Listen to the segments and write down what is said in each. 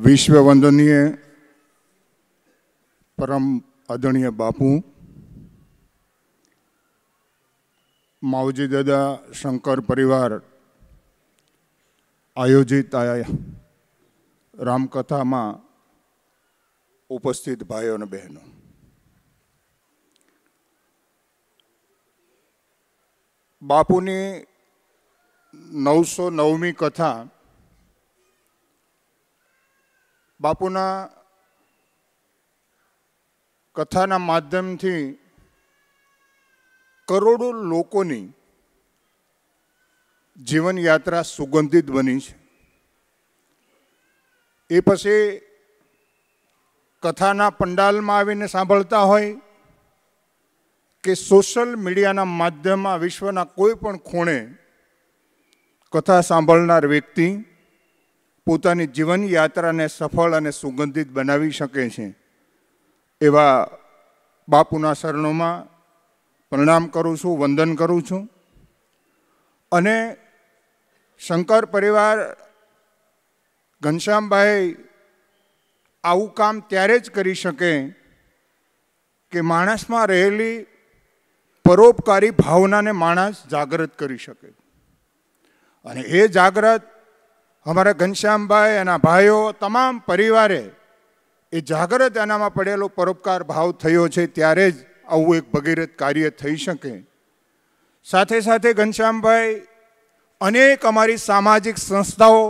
વિશ્વ વંદનીય પરમ આદરણીય બાપુ માવજી દાદા શંકર પરિવાર આયોજિત રામકથામાં ઉપસ્થિત ભાઈઓ અને બહેનો બાપુની નવસો નવમી કથા બાપુના કથાના માધ્યમથી કરોડો લોકોની જીવનયાત્રા સુગંધિત બની છે એ પછી કથાના પંડાલમાં આવીને સાંભળતા હોય કે સોશિયલ મીડિયાના માધ્યમમાં વિશ્વના કોઈ પણ ખૂણે કથા સાંભળનાર વ્યક્તિ પોતાની જીવન યાત્રાને સફળ અને સુગંધિત બનાવી શકે છે એવા બાપુના શરણોમાં પ્રણામ કરું છું વંદન કરું છું અને શંકર પરિવાર ઘનશ્યામભાઈ આવું કામ ત્યારે જ કરી શકે કે માણસમાં રહેલી પરોપકારી ભાવનાને માણસ જાગૃત કરી શકે અને એ જાગૃત અમારા ઘનશ્યામભાઈ એના ભાઈઓ તમામ પરિવારે એ જાગ્રત એનામાં પડેલો પરોપકાર ભાવ થયો છે ત્યારે જ આવું એક ભગીરથ કાર્ય થઈ શકે સાથે સાથે ઘનશ્યામભાઈ અનેક અમારી સામાજિક સંસ્થાઓ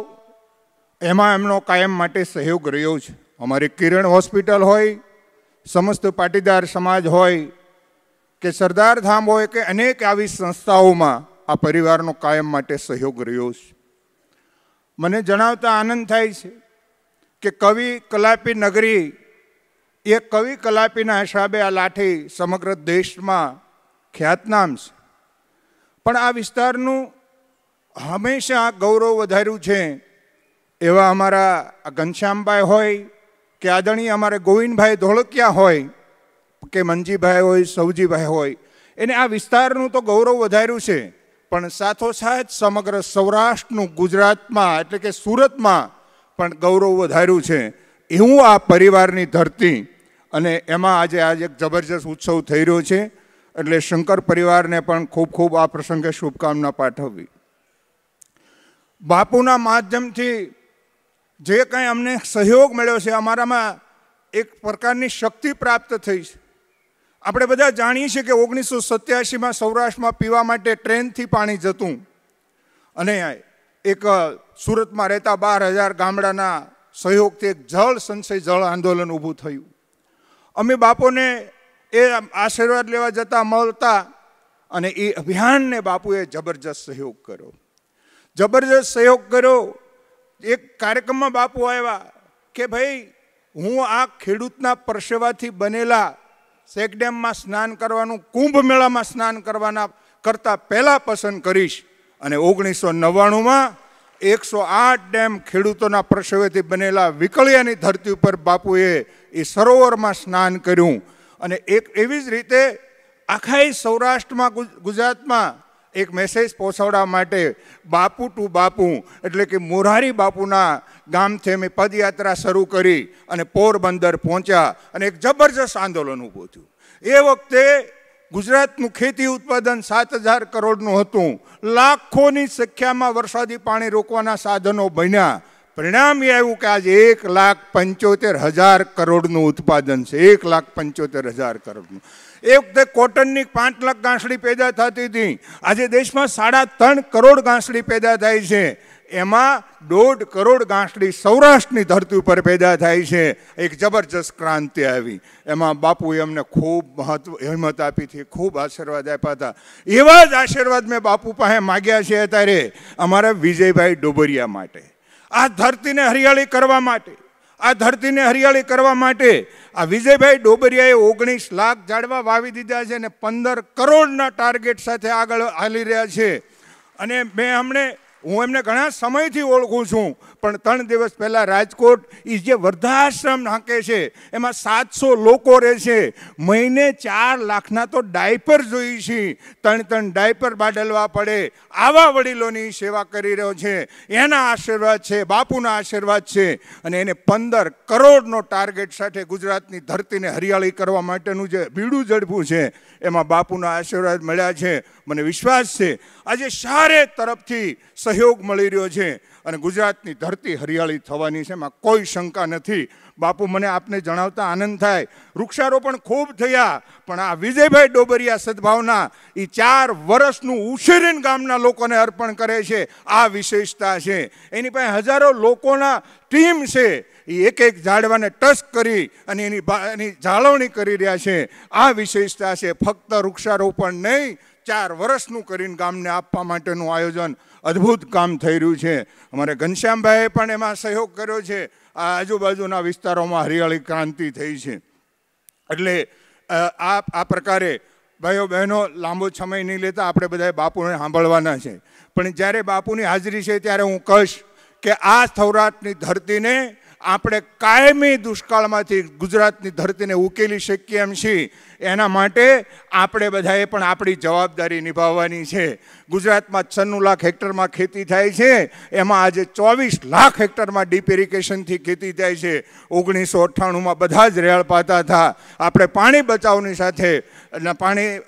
એમાં એમનો કાયમ માટે સહયોગ રહ્યો છે અમારી કિરણ હોસ્પિટલ હોય સમસ્ત પાટીદાર સમાજ હોય કે સરદાર ધામ હોય કે અનેક આવી સંસ્થાઓમાં આ પરિવારનો કાયમ માટે સહયોગ રહ્યો છે મને જણાવતા આનંદ થાય છે કે કવિ કલાપી નગરી એ કવિ કલાપીના હિસાબે આ લાઠી સમગ્ર દેશમાં ખ્યાતનામ છે પણ આ વિસ્તારનું હંમેશા ગૌરવ વધાર્યું છે એવા અમારા ઘનશ્યામભાઈ હોય કે આદરણીય અમારે ગોવિંદભાઈ ધોળકિયા હોય કે મંજીભાઈ હોય સૌજીભાઈ હોય એને આ વિસ્તારનું તો ગૌરવ વધાર્યું છે પણ સાથોસાથ સમગ્ર સૌરાષ્ટ્રનું ગુજરાતમાં એટલે કે સુરતમાં પણ ગૌરવ વધાર્યું છે એવું આ પરિવારની ધરતી અને એમાં આજે આજે એક જબરજસ્ત ઉત્સવ થઈ રહ્યો છે એટલે શંકર પરિવારને પણ ખૂબ ખૂબ આ પ્રસંગે શુભકામના પાઠવવી બાપુના માધ્યમથી જે કંઈ અમને સહયોગ મળ્યો છે અમારામાં એક પ્રકારની શક્તિ પ્રાપ્ત થઈ છે આપણે બધા જાણીએ છીએ કે ઓગણીસો સત્યાસીમાં સૌરાષ્ટ્રમાં પીવા માટે ટ્રેનથી પાણી જતું અને એક સુરતમાં રહેતા બાર હજાર ગામડાના સહયોગથી એક જળ સંશય જળ આંદોલન ઊભું થયું અમે બાપોને એ આશીર્વાદ લેવા જતાં મળતા અને એ અભિયાનને બાપુએ જબરજસ્ત સહયોગ કર્યો જબરજસ્ત સહયોગ કર્યો એક કાર્યક્રમમાં બાપુ આવ્યા કે ભાઈ હું આ ખેડૂતના પરસેવાથી બનેલા શેકડેમમાં સ્નાન કરવાનું કુંભ મેળામાં સ્નાન કરવાના કરતાં પહેલાં પસંદ કરીશ અને ઓગણીસો નવ્વાણુંમાં એકસો આઠ ડેમ ખેડૂતોના પ્રસવેથી બનેલા વિકળિયાની ધરતી ઉપર બાપુએ એ સરોવરમાં સ્નાન કર્યું અને એક એવી જ રીતે આખાય સૌરાષ્ટ્રમાં ગુજરાતમાં એક મેસેજ પહોંચાડવા માટે બાપુ ટુ બાપુ એટલે કે મોરારી બાપુના ગામથી અમે પદયાત્રા શરૂ કરી અને પોરબંદર પહોંચ્યા અને એક જબરજસ્ત આંદોલન ઊભું થયું એ વખતે ગુજરાતનું ખેતી ઉત્પાદન સાત હજાર કરોડનું હતું લાખોની સંખ્યામાં વરસાદી પાણી રોકવાના સાધનો બન્યા પરિણામ એ આવ્યું કે આજે એક લાખ પંચોતેર હજાર કરોડનું ઉત્પાદન છે એક લાખ પંચોતેર હજાર કરોડનું એક વખતે કોટનની પાંચ લાખ ગાંસડી પેદા થતી હતી આજે દેશમાં સાડા ત્રણ કરોડ ગાંસડી પેદા થાય છે એમાં દોઢ કરોડ ગાંસડી સૌરાષ્ટ્રની ધરતી ઉપર પેદા થાય છે એક જબરજસ્ત ક્રાંતિ આવી એમાં બાપુએ અમને ખૂબ મહત્વ હિંમત આપી હતી ખૂબ આશીર્વાદ આપ્યા હતા એવા જ આશીર્વાદ મેં બાપુ પાસે માગ્યા છે અત્યારે અમારા વિજયભાઈ ડોબરિયા માટે આ ધરતીને હરિયાળી કરવા માટે આ ધરતીને હરિયાળી કરવા માટે આ વિજયભાઈ ડોબરિયાએ ઓગણીસ લાખ ઝાડવા વાવી દીધા છે અને પંદર કરોડના ટાર્ગેટ સાથે આગળ હાલી રહ્યા છે અને મેં હમણે હું એમને ઘણા સમયથી ઓળખું છું પણ ત્રણ દિવસ પહેલાં રાજકોટ એ જે વૃદ્ધાશ્રમ નાખે છે એમાં સાતસો લોકો રહે છે મહિને ચાર લાખના તો ડાયપર જોઈએ છે ત્રણ ત્રણ ડાયપર બાડલવા પડે આવા વડીલોની સેવા કરી રહ્યો છે એના આશીર્વાદ છે બાપુના આશીર્વાદ છે અને એને પંદર કરોડનો ટાર્ગેટ સાથે ગુજરાતની ધરતીને હરિયાળી કરવા માટેનું જે ભીડું ઝડપું છે એમાં બાપુના આશીર્વાદ મળ્યા છે મને વિશ્વાસ છે આજે સારે તરફથી સહયોગ મળી રહ્યો છે અને ગુજરાતની ધરતી હરિયાળી થવાની છે એમાં કોઈ શંકા નથી બાપુ મને આપને જણાવતા આનંદ થાય વૃક્ષારોપણ ખૂબ થયા પણ આ વિજયભાઈ ડોબરિયા સદભાવના એ ચાર વર્ષનું ઉછેરીન ગામના લોકોને અર્પણ કરે છે આ વિશેષતા છે એની પાસે હજારો લોકોના ટીમ છે એ એક એક ઝાડવાને ટચ કરી અને એની એની જાળવણી કરી રહ્યા છે આ વિશેષતા છે ફક્ત વૃક્ષારોપણ નહીં ચાર વર્ષનું કરીને ગામને આપવા માટેનું આયોજન અદ્ભુત કામ થઈ રહ્યું છે અમારે ઘનશ્યામભાઈએ પણ એમાં સહયોગ કર્યો છે આ આજુબાજુના વિસ્તારોમાં હરિયાળી ક્રાંતિ થઈ છે એટલે આ આ પ્રકારે ભાઈઓ બહેનો લાંબો સમય નહીં લેતા આપણે બધાએ બાપુને સાંભળવાના છે પણ જ્યારે બાપુની હાજરી છે ત્યારે હું કહીશ કે આ સૌરાષ્ટ્રની ધરતીને આપણે કાયમી દુષ્કાળમાંથી ગુજરાતની ધરતીને ઉકેલી શકીએ એમ છીએ એના માટે આપણે બધાએ પણ આપણી જવાબદારી નિભાવવાની છે ગુજરાતમાં છન્નું લાખ હેક્ટરમાં ખેતી થાય છે એમાં આજે ચોવીસ લાખ હેક્ટરમાં ડીપ ઇરિગેશનથી ખેતી થાય છે ઓગણીસો અઠ્ઠાણુંમાં બધા જ રેળ પાતા હતા આપણે પાણી બચાવની સાથે પાણી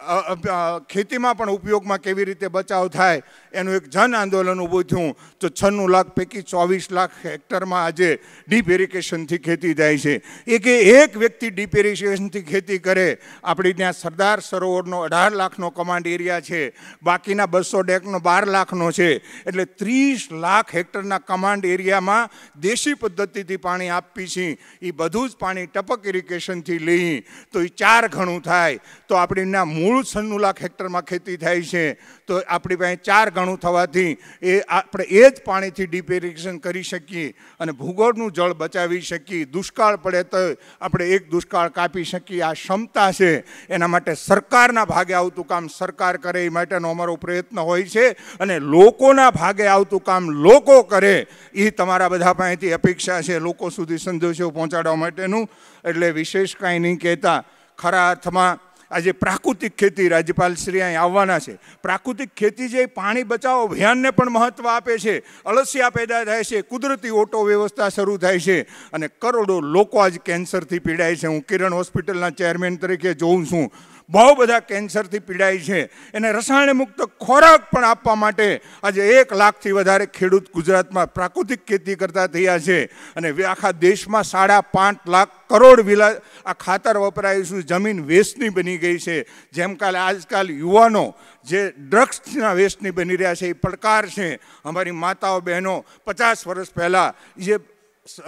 ખેતીમાં પણ ઉપયોગમાં કેવી રીતે બચાવ થાય એનું એક જન આંદોલન ઊભું થયું તો છન્નું લાખ પૈકી ચોવીસ લાખ હેક્ટરમાં આજે ડીપ ઇરિગેશનથી ખેતી થાય છે એક એક વ્યક્તિ ડીપ ઇરિગેશનથી ખેતી કરે આપણી ત્યાં સરદાર સરોવરનો અઢાર લાખનો કમાન્ડ એરિયા છે બાકીના બસો ડેકનો બાર લાખનો છે એટલે ત્રીસ લાખ હેક્ટરના કમાન્ડ એરિયામાં દેશી પદ્ધતિથી પાણી આપવી છીએ એ બધું જ પાણી ટપક ઇરિગેશનથી લઈ તો એ ચાર ઘણું થાય તો તો આપણીના મૂળ સન્નું લાખ હેક્ટરમાં ખેતી થાય છે તો આપણી પાસે ચાર ગણું થવાથી એ આપણે એ જ પાણીથી ડીપ ઇરિગેશન કરી શકીએ અને ભૂગોળનું જળ બચાવી શકીએ દુષ્કાળ પડે તો આપણે એક દુષ્કાળ કાપી શકીએ આ ક્ષમતા છે એના માટે સરકારના ભાગે આવતું કામ સરકાર કરે એ માટેનો અમારો પ્રયત્ન હોય છે અને લોકોના ભાગે આવતું કામ લોકો કરે એ તમારા બધા પાસેથી અપેક્ષા છે લોકો સુધી સંદેશો પહોંચાડવા માટેનું એટલે વિશેષ કાંઈ નહીં કહેતા ખરા અર્થમાં આજે પ્રાકૃતિક ખેતી રાજ્યપાલશ્રી અહીં આવવાના છે પ્રાકૃતિક ખેતી જે પાણી બચાવ અભિયાનને પણ મહત્ત્વ આપે છે અલસ્યા પેદા થાય છે કુદરતી ઓટો વ્યવસ્થા શરૂ થાય છે અને કરોડો લોકો આજ કેન્સરથી પીડાય છે હું કિરણ હોસ્પિટલના ચેરમેન તરીકે જોઉં છું બહુ બધા કેન્સરથી પીડાય છે એને રસાયણ મુક્ત ખોરાક પણ આપવા માટે આજે એક લાખથી વધારે ખેડૂત ગુજરાતમાં પ્રાકૃતિક ખેતી કરતા થયા છે અને આખા દેશમાં સાડા પાંચ લાખ કરોડ વિલા આ ખાતર વપરાયું જમીન વેસ્ટની બની ગઈ છે જેમ કાલે આજકાલ યુવાનો જે ડ્રગ્સના વેસ્ટની બની રહ્યા છે એ પડકાર છે અમારી માતાઓ બહેનો પચાસ વર્ષ પહેલાં જે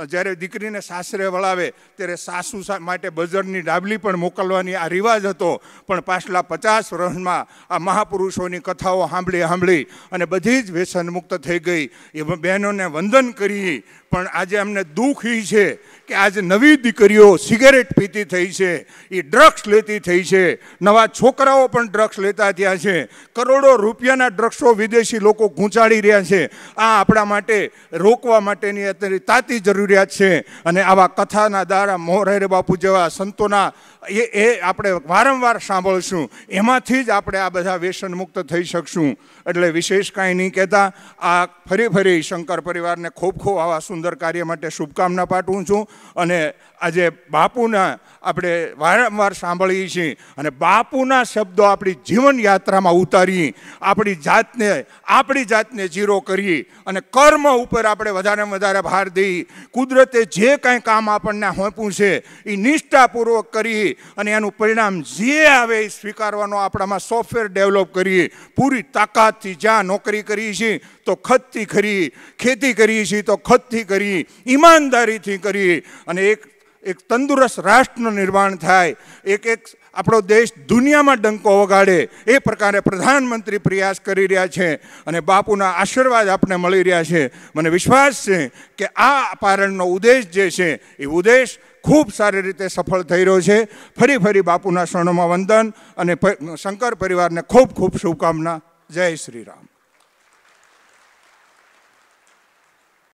જ્યારે દીકરીને સાસરે વળાવે ત્યારે સાસુ માટે બજરની ડાબલી પણ મોકલવાની આ રિવાજ હતો પણ પાછલા પચાસ વર્ષમાં આ મહાપુરુષોની કથાઓ સાંભળી સાંભળી અને બધી જ વ્યસન મુક્ત થઈ ગઈ એ બહેનોને વંદન કરી પણ આજે અમને દુઃખ એ છે કે આજે નવી દીકરીઓ સિગરેટ પીતી થઈ છે એ ડ્રગ્સ લેતી થઈ છે નવા છોકરાઓ પણ ડ્રગ્સ લેતા થયા છે કરોડો રૂપિયાના ડ્રગ્સો વિદેશી લોકો ગૂંચાડી રહ્યા છે આ આપણા માટે રોકવા માટેની અત્યારે તાતી જરૂરિયાત છે અને આવા કથાના દ્વારા મોહરેર બાપુ જેવા સંતોના એ એ આપણે વારંવાર સાંભળશું એમાંથી જ આપણે આ બધા વ્યસન મુક્ત થઈ શકશું એટલે વિશેષ કાંઈ નહીં કહેતા આ ફરી ફરી શંકર પરિવારને ખૂબ ખૂબ આવા સુંદર કાર્ય માટે શુભકામના પાઠવું છું અને આજે બાપુના આપણે વારંવાર સાંભળીએ છીએ અને બાપુના શબ્દો આપણી જીવન યાત્રામાં ઉતારી આપણી જાતને આપણી જાતને જીરો કરીએ અને કર્મ ઉપર આપણે વધારે વધારે ભાર દઈએ કુદરતે જે કંઈ કામ આપણને હોંપું છે એ નિષ્ઠાપૂર્વક કરીએ અને એનું પરિણામ જે આવે એ સ્વીકારવાનો આપડામાં સોફ્ટવેર ડેવલપ કરીએ પૂરી તાકાતથી જા નોકરી કરી છે તો ખદથી કરી ખેતી કરી છે તો ખદથી કરી ઈમાનદારીથી કરીએ અને એક એક તંદુરસ્ત રાષ્ટ્રનું નિર્માણ થાય એક એક આપણો દેશ દુનિયામાં ડંકો વગાડે એ પ્રકારે પ્રધાનમંત્રી પ્રયાસ કરી રહ્યા છે અને બાપુના આશીર્વાદ આપણને મળી રહ્યા છે મને વિશ્વાસ છે કે આ પારણનો ઉદ્દેશ જે છે એ ઉદ્દેશ ખૂબ સારી રીતે સફળ થઈ રહ્યો છે ફરી ફરી બાપુના સ્વર્ણમાં વંદન અને શંકર પરિવારને ખૂબ ખૂબ શુભકામના જય શ્રી રામ